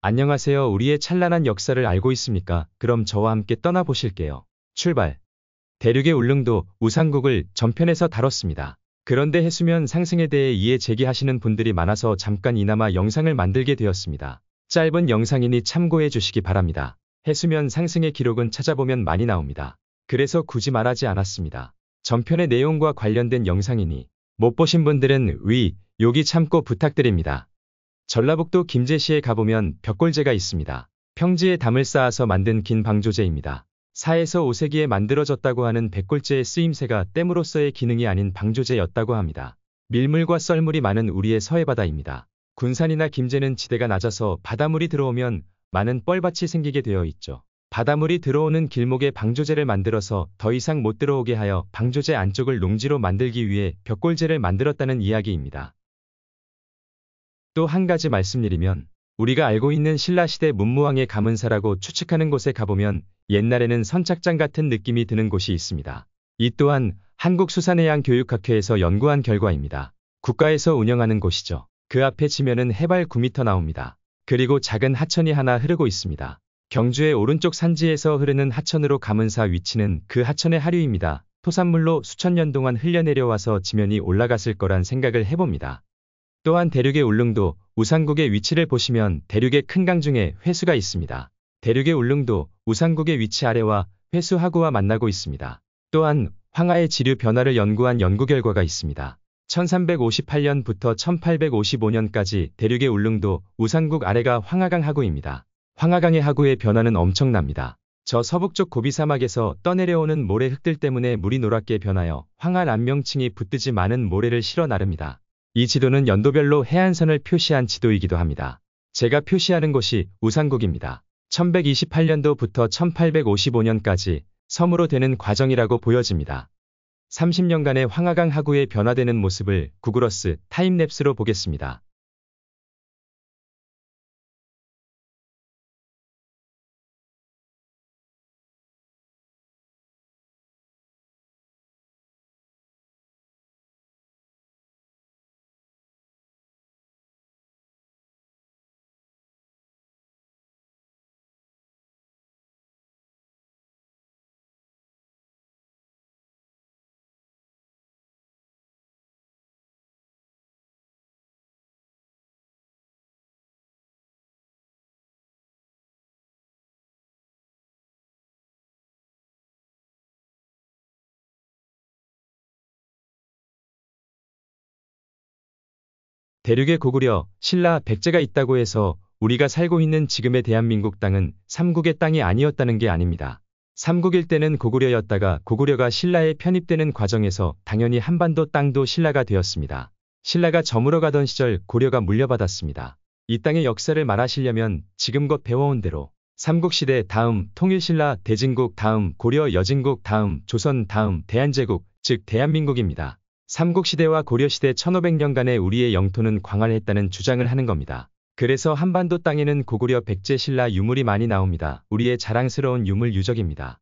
안녕하세요. 우리의 찬란한 역사를 알고 있습니까? 그럼 저와 함께 떠나보실게요. 출발. 대륙의 울릉도, 우산국을 전편에서 다뤘습니다. 그런데 해수면 상승에 대해 이해 제기하시는 분들이 많아서 잠깐 이나마 영상을 만들게 되었습니다. 짧은 영상이니 참고해 주시기 바랍니다. 해수면 상승의 기록은 찾아보면 많이 나옵니다. 그래서 굳이 말하지 않았습니다. 전편의 내용과 관련된 영상이니 못 보신 분들은 위, 여기 참고 부탁드립니다. 전라북도 김제시에 가보면 벽골제가 있습니다. 평지에 담을 쌓아서 만든 긴 방조제입니다. 4에서 5세기에 만들어졌다고 하는 백골제의 쓰임새가 댐으로서의 기능이 아닌 방조제였다고 합니다. 밀물과 썰물이 많은 우리의 서해바다입니다. 군산이나 김제는 지대가 낮아서 바닷물이 들어오면 많은 뻘밭이 생기게 되어 있죠. 바닷물이 들어오는 길목에 방조제를 만들어서 더 이상 못 들어오게 하여 방조제 안쪽을 농지로 만들기 위해 벽골제를 만들었다는 이야기입니다. 또한 가지 말씀드리면 우리가 알고 있는 신라시대 문무왕의 가문사라고 추측하는 곳에 가보면 옛날에는 선착장 같은 느낌이 드는 곳이 있습니다. 이 또한 한국수산해양교육학회에서 연구한 결과입니다. 국가에서 운영하는 곳이죠. 그 앞에 지면은 해발 9m 나옵니다. 그리고 작은 하천이 하나 흐르고 있습니다. 경주의 오른쪽 산지에서 흐르는 하천으로 가문사 위치는 그 하천의 하류입니다. 토산물로 수천 년 동안 흘려내려와서 지면이 올라갔을 거란 생각을 해봅니다. 또한 대륙의 울릉도, 우산국의 위치를 보시면 대륙의 큰 강 중에 회수가 있습니다. 대륙의 울릉도, 우산국의 위치 아래와 회수하구와 만나고 있습니다. 또한 황하의 지류 변화를 연구한 연구 결과가 있습니다. 1358년부터 1855년까지 대륙의 울릉도, 우산국 아래가 황하강 하구입니다. 황하강의 하구의 변화는 엄청납니다. 저 서북쪽 고비사막에서 떠내려오는 모래 흙들 때문에 물이 노랗게 변하여 황하 안명층이 붙듯이 많은 모래를 실어 나릅니다. 이 지도는 연도별로 해안선을 표시한 지도이기도 합니다. 제가 표시하는 곳이 우산국입니다. 1128년도부터 1855년까지 섬으로 되는 과정이라고 보여집니다. 30년간의 황하강 하구의 변화되는 모습을 구글어스 타임랩스로 보겠습니다. 대륙의 고구려, 신라, 백제가 있다고 해서 우리가 살고 있는 지금의 대한민국 땅은 삼국의 땅이 아니었다는 게 아닙니다. 삼국일 때는 고구려였다가 고구려가 신라에 편입되는 과정에서 당연히 한반도 땅도 신라가 되었습니다. 신라가 저물어가던 시절 고려가 물려받았습니다. 이 땅의 역사를 말하시려면 지금껏 배워온 대로 삼국시대 다음 통일신라 대진국 다음 고려 여진국 다음 조선 다음 대한제국 즉 대한민국입니다. 삼국시대와 고려시대 1500년간의 우리의 영토는 광활했다는 주장을 하는 겁니다. 그래서 한반도 땅에는 고구려 백제신라 유물이 많이 나옵니다. 우리의 자랑스러운 유물 유적입니다.